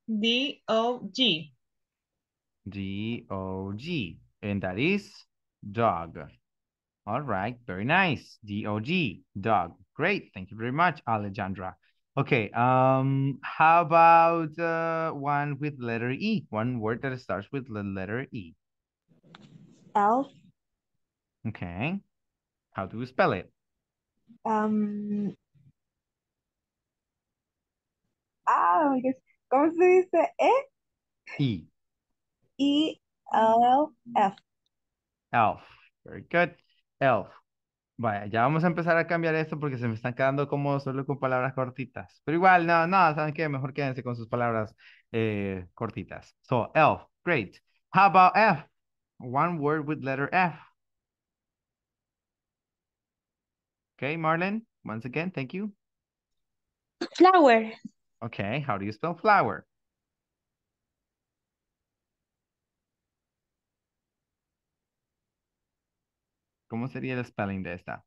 D-O-G. D-O-G. And that is dog. All right, very nice. D-O-G, dog. Great, thank you very much, Alejandra. Okay, um, how about uh, one with letter E? One word that starts with the letter E. Elf. Okay. How do we spell it? Um, ah, ¿cómo se dice E? E. E L F. Elf. Very good. Elf. Vaya, ya vamos a empezar a cambiar esto porque se me están quedando como solo con palabras cortitas. Pero igual, no, no, ¿saben qué? Mejor quédense con sus palabras eh, cortitas. So, elf. Great. How about F? One word with letter F. Okay, Marlon, once again, thank you. Flower. Okay, how do you spell flower? ¿Cómo sería el spelling de esta?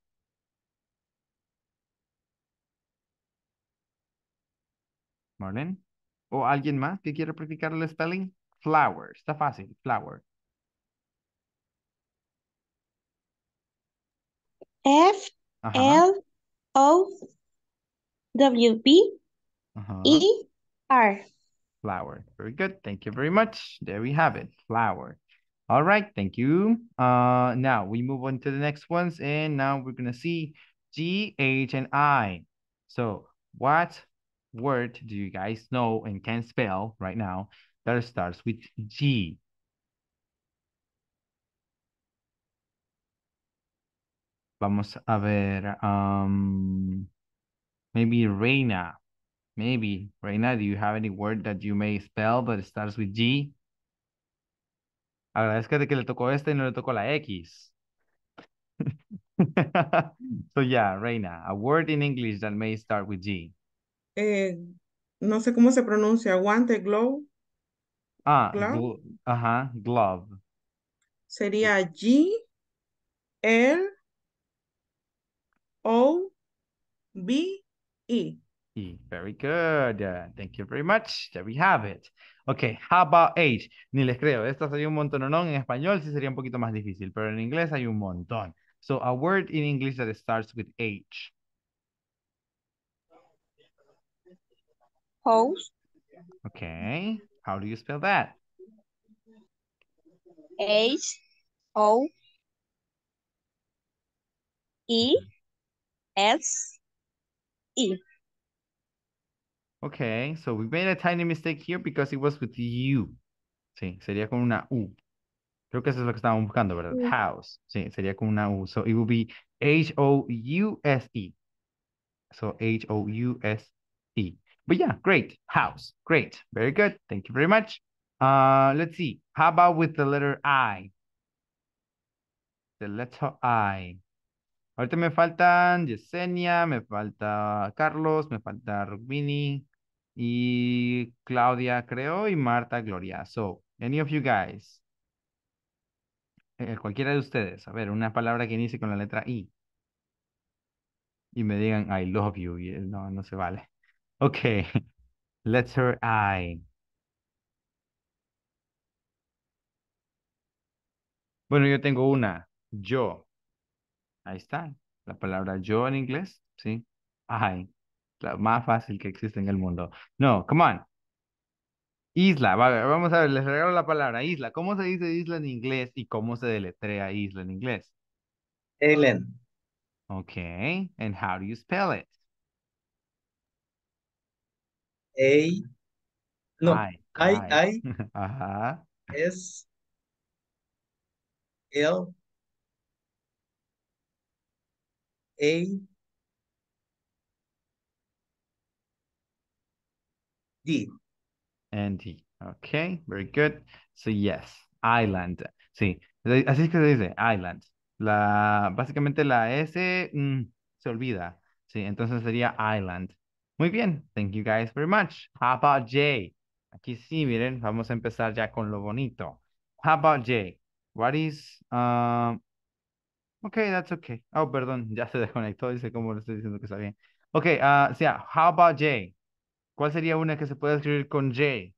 Marlene. ¿O alguien más que quiera practicar el spelling? Flower. Está fácil. Flower. F L O W B E R. Flower. Very good. Thank you very much. There we have it. Flower. All right, thank you. Uh, now we move on to the next ones, and now we're gonna see G, H, and I. So what word do you guys know and can spell right now that starts with G? Vamos a ver, um, maybe Reina. Maybe, Reina, do you have any word that you may spell but it starts with G? de que le tocó este y no le tocó la X. so yeah, Reina, a word in English that may start with G. Eh, no sé cómo se pronuncia, guante, glove. Ah, glove. glove. Sería G, L, O, B, e. e. Very good. thank you very much. There we have it. Ok, how about age? Ni les creo. Estas hay un montón o no. En español sí sería un poquito más difícil, pero en inglés hay un montón. So, a word in English that starts with age. House. Okay. How do you spell that? H O E S E. Okay, so we made a tiny mistake here because it was with you. Sí, sería con una U. Creo que eso es lo que estábamos buscando, ¿verdad? Yeah. House. Sí, sería con una U. So it would be H-O-U-S-E. So H-O-U-S-E. But yeah, great. House. Great. Very good. Thank you very much. Uh, let's see. How about with the letter I? The letter I. Ahorita me faltan Yesenia, me falta Carlos, me falta Rubini. y Claudia, creo, y Marta, Gloria. So, any of you guys, eh, cualquiera de ustedes, a ver, una palabra que inicie con la letra I. Y me digan, I love you. Y eh, no, no se vale. Ok, letter I. Bueno, yo tengo una, yo. Ahí está, la palabra yo en inglés, ¿sí? I la más fácil que existe en el mundo. No, come on. Isla, vamos a ver, les regalo la palabra. Isla, ¿cómo se dice isla en inglés y cómo se deletrea isla en inglés? Island. Okay, and how do you spell it? A. No, I, I, S. L. A. D. And D. Ok, very good. So yes, island. Sí, así es que se dice, island. La, básicamente la S mm, se olvida. Sí, entonces sería island. Muy bien, thank you guys very much. How about J? Aquí sí, miren, vamos a empezar ya con lo bonito. How about J? What is, um okay, that's okay. Oh, perdón, ya se desconectó, dice como lo estoy diciendo que está bien. Okay, uh, yeah, how about J? ¿Cuál sería una que se pueda escribir con J?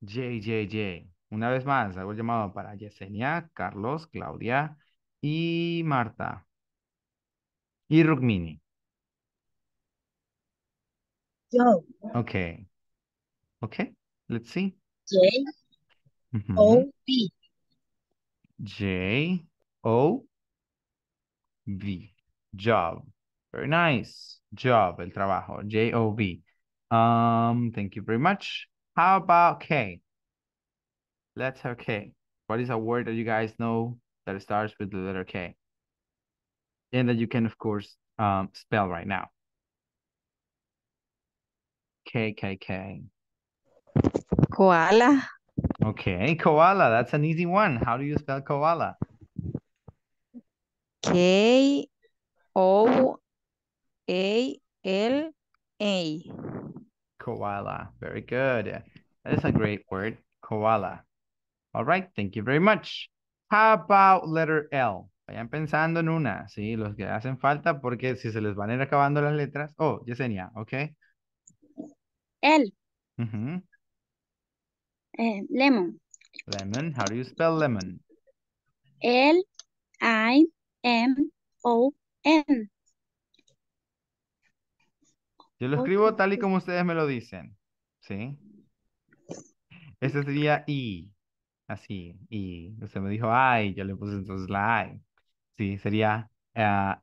J, J, J. Una vez más, hago llamado para Yesenia, Carlos, Claudia y Marta. Y Rukmini. Job. Ok, Okay, let's see. J, O, B. J, O, B. Job. Very nice. Job, el trabajo. J, O, B. Um, thank you very much. How about K? Letter K. What is a word that you guys know that starts with the letter K? And that you can, of course, um, spell right now. KKK. Koala. Okay, koala. That's an easy one. How do you spell koala? K O A L A. Koala. Very good. That is a great word, koala. All right, thank you very much. How about letter L? Vayan pensando en una, ¿sí? Los que hacen falta porque si se les van a ir acabando las letras. Oh, Yesenia, ok. L. Eh, lemon. Lemon, how do you spell lemon? L-I-M-O-N. Yo lo escribo tal y como ustedes me lo dicen. ¿Sí? Este sería I. Así, I. Usted me dijo I, yo le puse entonces la I. Sí, sería I. Ah,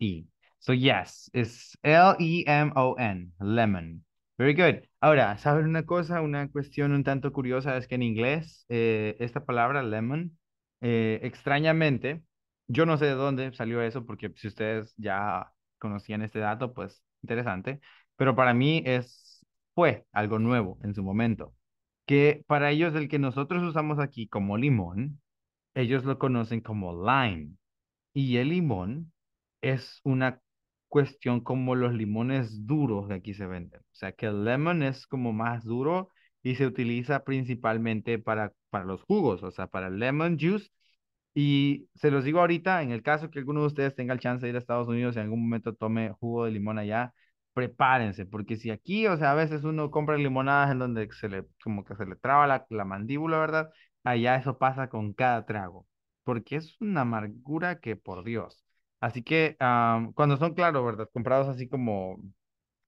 so yes, Es L-E-M-O-N, lemon. Very good. Ahora, ¿saben una cosa? Una cuestión un tanto curiosa es que en inglés eh, esta palabra lemon, eh, extrañamente, yo no sé de dónde salió eso, porque si ustedes ya conocían este dato, pues interesante pero para mí es, fue algo nuevo en su momento, que para ellos el que nosotros usamos aquí como limón, ellos lo conocen como lime. Y el limón es una cuestión como los limones duros que aquí se venden. O sea, que el lemon es como más duro y se utiliza principalmente para, para los jugos, o sea, para el lemon juice. Y se los digo ahorita, en el caso que alguno de ustedes tenga el chance de ir a Estados Unidos y en algún momento tome jugo de limón allá, prepárense, porque si aquí, o sea, a veces uno compra limonadas en donde se le, como que se le traba la, mandíbula, ¿verdad? Allá eso pasa con cada trago, porque es una amargura que por Dios. Así que cuando son, claro, ¿verdad? Comprados así como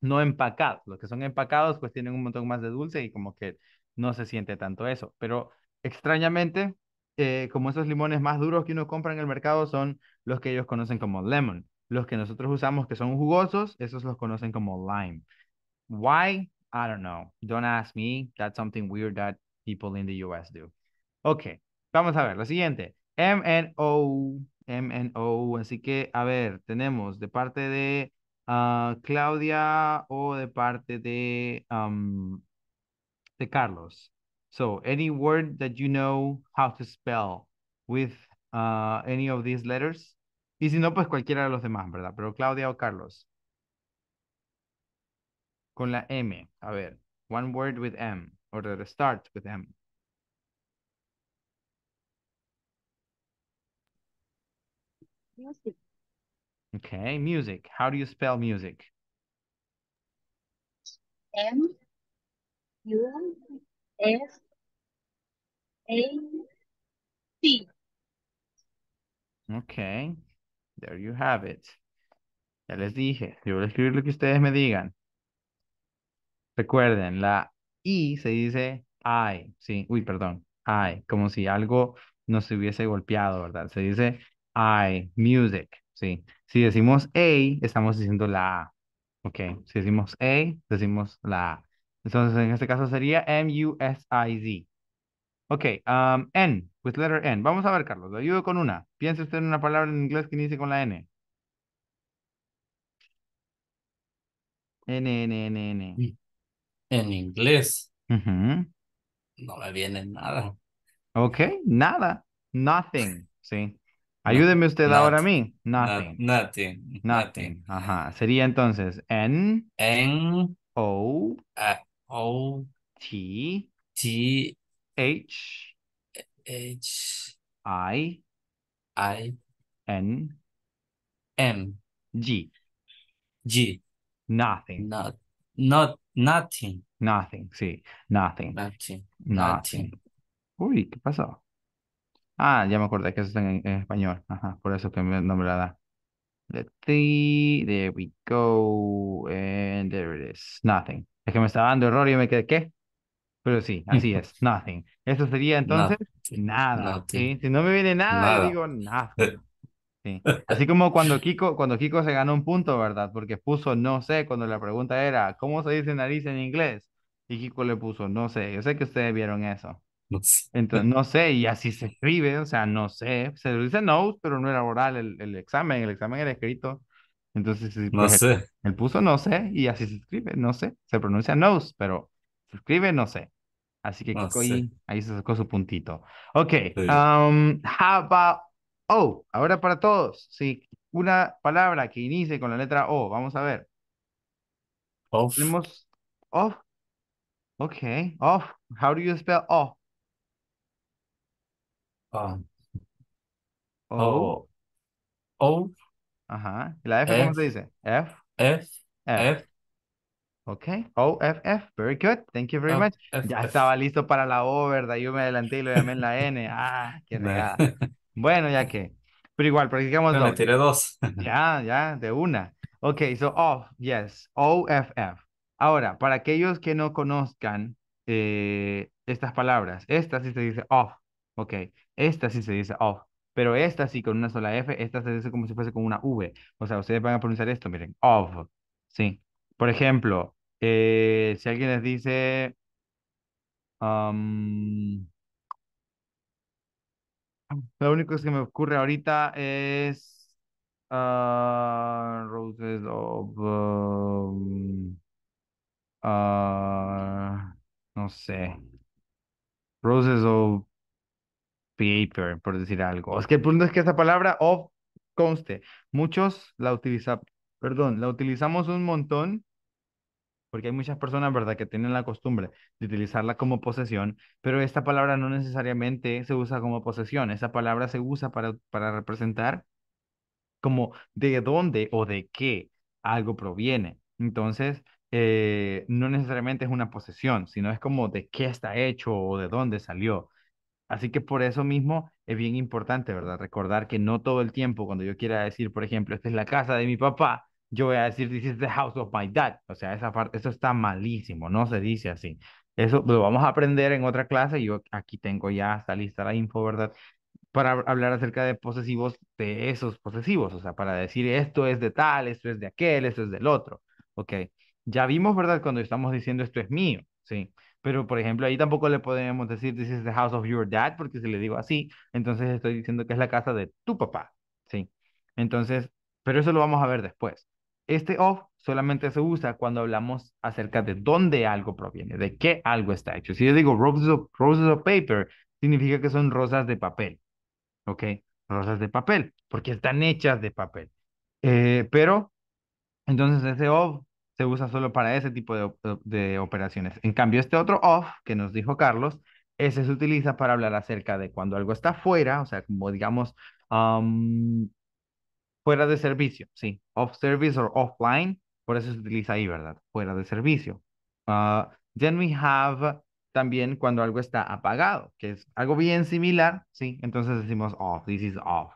no empacados, los que son empacados pues tienen un montón más de dulce y como que no se siente tanto eso, pero extrañamente, eh, como esos limones más duros que uno compra en el mercado son los que ellos conocen como lemon. Los que nosotros usamos que son jugosos, esos los conocen como lime. Why? I don't know. Don't ask me. That's something weird that people in the US do. okay vamos a ver, lo siguiente. M-N-O m o Así que, a ver, tenemos de parte de ah, Claudia o de parte de, um, de Carlos. So, any word that you know how to spell with uh, any of these letters? Y si no, pues cualquiera de los demás, ¿verdad? Pero Claudia o Carlos. Con la M. A ver. One word with M. Or the start with M. Music. Okay, music. How do you spell music? M U S A C Okay. There you have it. Ya les dije, yo voy a escribir lo que ustedes me digan. Recuerden, la I se dice I, sí, uy, perdón, I, como si algo nos hubiese golpeado, ¿verdad? Se dice I, music, sí. Si decimos A, estamos diciendo la A, ok. Si decimos A, decimos la A. Entonces, en este caso sería M-U-S-I-Z. Ok, um, N. Pues, Vamos a ver, Carlos, lo ayudo con una. Piense usted en una palabra en inglés que inicie con la N. N, N, N, N. En inglés. No me viene nada. Ok, nada. Nothing. Sí. Ayúdeme usted ahora a mí. Nothing. nothing. Nothing. Ajá. Sería entonces N. N. O. o. T. T. H. H I I N M G G nothing not not nothing nothing sí nothing nothing uy qué pasó ah ya me acordé que eso está en, español ajá por eso que me the let's see there we go and there it is nothing es que me estaba dando error y yo me quedé qué pero sí, así es, nothing. Eso sería entonces nada. ¿sí? Si no me viene nada, digo nada. Sí. Así como cuando Kiko, cuando Kiko se ganó un punto, ¿verdad? Porque puso no sé cuando la pregunta era, ¿cómo se dice nariz en inglés? Y Kiko le puso, no sé, yo sé que ustedes vieron eso. Entonces, no sé, y así se escribe, o sea, no sé. Se lo dice no, pero no era oral el, el examen, el examen era escrito. Entonces, no pues, sé. Él, puso no sé, y así se escribe, no sé. Se pronuncia nose, pero se escribe no sé. Así que ah, Kiko ahí, se sacó su puntito. Ok. Um, how about oh Ahora para todos. Sí, una palabra que inicie con la letra O. Vamos a ver. of Tenemos Ok. Off. How do you spell ah. o. O. o. Ajá. ¿Y la F, cómo se dice? F. F. F. Ok, OFF, oh, very good, thank you very oh, much. ya estaba listo para la O, ¿verdad? Yo me adelanté y lo llamé en la N. Ah, qué regada. bueno, ya que. Pero igual, practicamos no, dos. tiré dos. ya, ya, de una. Ok, so off, oh, yes, OFF. Ahora, para aquellos que no conozcan eh, estas palabras, esta sí se dice off, ok, esta sí se dice off, pero esta sí con una sola F, esta se dice como si fuese con una V. O sea, ustedes van a pronunciar esto, miren, off, sí. Por ejemplo, eh, si alguien les dice, um, lo único que me ocurre ahorita es ah, Roses of, um, ah, no sé, Roses of Paper, por decir algo. Es que el punto es que esta palabra of conste, muchos la utilizan, perdón, la utilizamos un montón porque hay muchas personas, ¿verdad?, que tienen la costumbre de utilizarla como posesión, pero esta palabra no necesariamente se usa como posesión, esa palabra se usa para, para representar como de dónde o de qué algo proviene. Entonces, eh, no necesariamente es una posesión, sino es como de qué está hecho o de dónde salió. Así que por eso mismo es bien importante, ¿verdad? Recordar que no todo el tiempo, cuando yo quiera decir, por ejemplo, esta es la casa de mi papá, yo voy a decir, this is the house of my dad. O sea, esa parte, eso está malísimo, no se dice así. Eso lo vamos a aprender en otra clase. Yo aquí tengo ya, está lista la info, ¿verdad? Para hablar acerca de posesivos, de esos posesivos, o sea, para decir esto es de tal, esto es de aquel, esto es del otro. Ok, ya vimos, ¿verdad? Cuando estamos diciendo esto es mío, sí. Pero, por ejemplo, ahí tampoco le podemos decir this is the house of your dad, porque si le digo así, entonces estoy diciendo que es la casa de tu papá, sí. Entonces, pero eso lo vamos a ver después. Este of solamente se usa cuando hablamos acerca de dónde algo proviene, de qué algo está hecho. Si yo digo roses of, paper, significa que son rosas de papel, ¿ok? Rosas de papel, porque están hechas de papel. Eh, pero, entonces ese of se usa solo para ese tipo de, operaciones. En cambio, este otro of que nos dijo Carlos, ese se utiliza para hablar acerca de cuando algo está fuera, o sea, como digamos, fuera de servicio, sí, off service or offline, por eso se utiliza ahí, ¿verdad? Fuera de servicio. Uh, then we have también cuando algo está apagado, que es algo bien similar, sí, entonces decimos off, oh, this is off.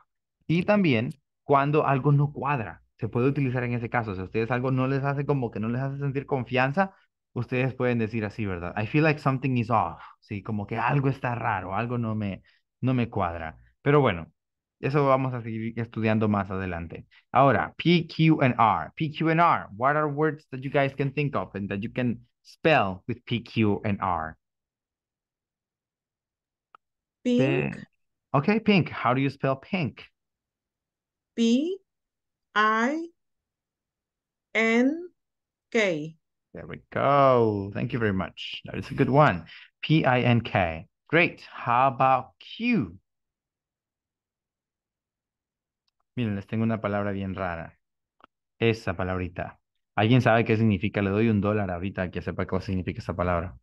Y también cuando algo no cuadra, se puede utilizar en ese caso, si a ustedes algo no les hace como que no les hace sentir confianza, ustedes pueden decir así, ¿verdad? I feel like something is off, sí, como que algo está raro, algo no me, no me cuadra. Pero bueno, Eso vamos a seguir estudiando más adelante. Ahora, P, Q, and R. P, Q, and R. What are words that you guys can think of and that you can spell with P, Q, and R? Pink. Okay, pink. How do you spell pink? P, I, N, K. There we go. Thank you very much. That is a good one. P-I-N-K. Great. How about Q? Miren, les tengo una palabra bien rara. Esa palabrita. ¿Alguien sabe qué significa? Le doy un dólar ahorita que sepa qué significa esa palabra.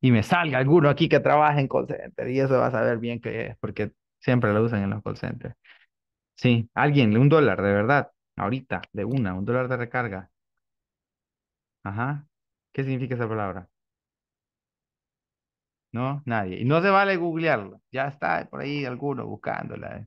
Y me salga alguno aquí que trabaja en call center y eso va a saber bien qué es, porque siempre lo usan en los call centers. Sí, alguien, un dólar, de verdad, ahorita, de una, un dólar de recarga. Ajá. ¿Qué significa esa palabra? No, nadie. Y no se vale googlearlo Ya está por ahí alguno buscándola.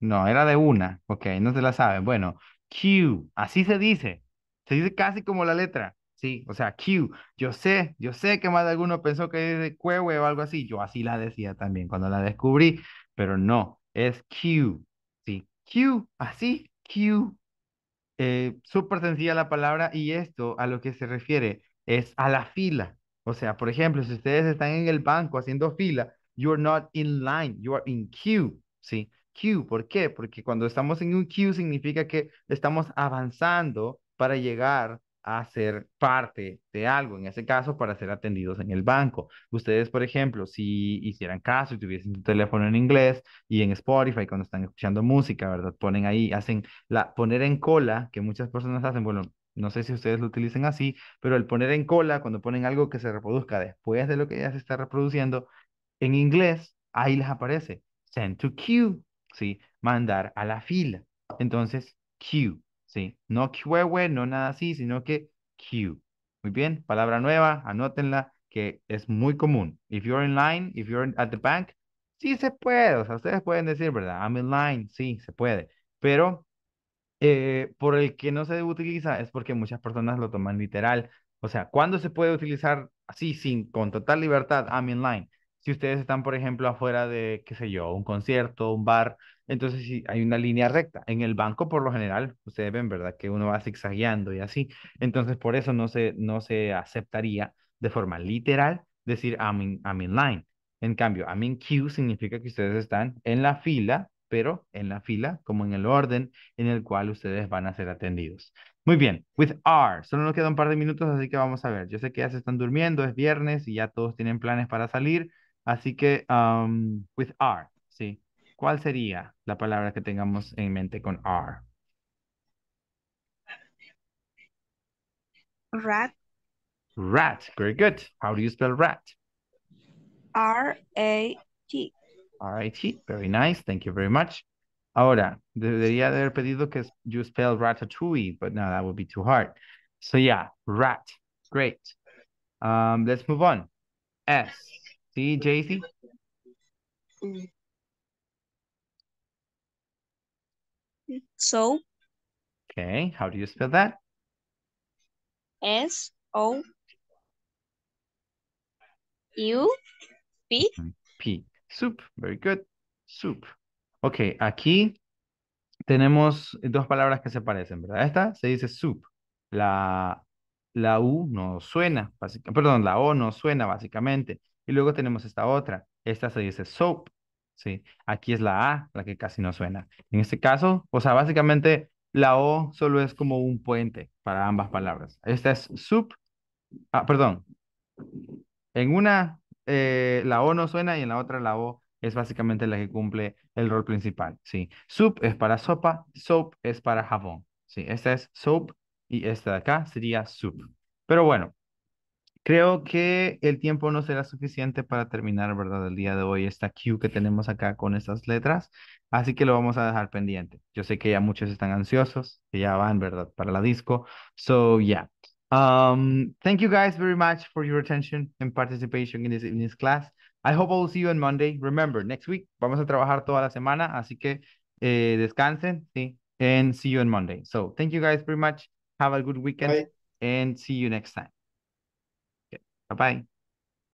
No, era de una. Ok, no se la saben Bueno, Q, así se dice. Se dice casi como la letra. Sí, o sea, Q. Yo sé, yo sé que más de alguno pensó que es de cueve o algo así. Yo así la decía también cuando la descubrí, pero no, es Q. Sí, Q, así, Q. Eh, súper sencilla la palabra y esto a lo que se refiere es a la fila. O sea, por ejemplo, si ustedes están en el banco haciendo fila, you're not in line, you are in queue, ¿sí? Queue, ¿por qué? Porque cuando estamos en un queue significa que estamos avanzando para llegar a ser parte de algo, en ese caso para ser atendidos en el banco. Ustedes, por ejemplo, si hicieran caso y tuviesen tu teléfono en inglés y en Spotify cuando están escuchando música, ¿verdad? Ponen ahí, hacen la poner en cola, que muchas personas hacen, bueno, no sé si ustedes lo utilizan así, pero el poner en cola, cuando ponen algo que se reproduzca después de lo que ya se está reproduciendo, en inglés, ahí les aparece. Send to queue, ¿sí? Mandar a la fila. Entonces, queue, ¿sí? No queue, no nada así, sino que queue. Muy bien, palabra nueva, anótenla, que es muy común. If you're in line, if you're at the bank, sí se puede. O sea, ustedes pueden decir, ¿verdad? I'm in line, sí, se puede. Pero eh, por el que no se utiliza es porque muchas personas lo toman literal. O sea, ¿cuándo se puede utilizar así, sin, con total libertad, I'm in line? Si ustedes están, por ejemplo, afuera de, qué sé yo, un concierto, un bar, entonces sí, hay una línea recta. En el banco, por lo general, ustedes ven, ¿verdad? Que uno va zigzagueando y así. Entonces, por eso no se, no se aceptaría de forma literal decir I'm I'm in line. En cambio, I'm in queue significa que ustedes están en la fila pero en la fila, como en el orden en el cual ustedes van a ser atendidos. Muy bien, with R, Solo nos queda un par de minutos, así que vamos a ver. Yo sé que ya se están durmiendo, es viernes y ya todos tienen planes para salir, así que um, with R, ¿sí? ¿Cuál sería la palabra que tengamos en mente con R? Rat. Rat, very good. How do you spell rat? R-A-T. R-I-T. Very nice. Thank you very much. Ahora, debería haber pedido que you spell ratatouille, but no, that would be too hard. So yeah, rat. Great. Um, let's move on. S. See, So. Okay, how do you spell that? S O U P mm-hmm, P. Soup, very good. Soup. Ok, aquí tenemos dos palabras que se parecen, ¿verdad? Esta se dice soup. La, la U no suena, perdón, la O no suena básicamente. Y luego tenemos esta otra. Esta se dice soap. Sí, aquí es la A, la que casi no suena. En este caso, o sea, básicamente la O solo es como un puente para ambas palabras. Esta es soup. Ah, perdón. En una eh, la O no suena y en la otra la O es básicamente la que cumple el rol principal, ¿sí? Soup es para sopa, soap es para jabón, ¿sí? Esta es soap y esta de acá sería soup. Pero bueno, creo que el tiempo no será suficiente para terminar, ¿verdad? El día de hoy, esta Q que tenemos acá con estas letras, así que lo vamos a dejar pendiente. Yo sé que ya muchos están ansiosos, que ya van, ¿verdad? Para la disco, so ya Um, thank you guys very much for your attention and participation in this evening's class. I hope I will see you on Monday. Remember, next week vamos a trabajar toda la semana, así que eh, descansen, ¿sí? And see you on Monday. So thank you guys very much. Have a good weekend Bye. and see you next time. Okay. Bye-bye.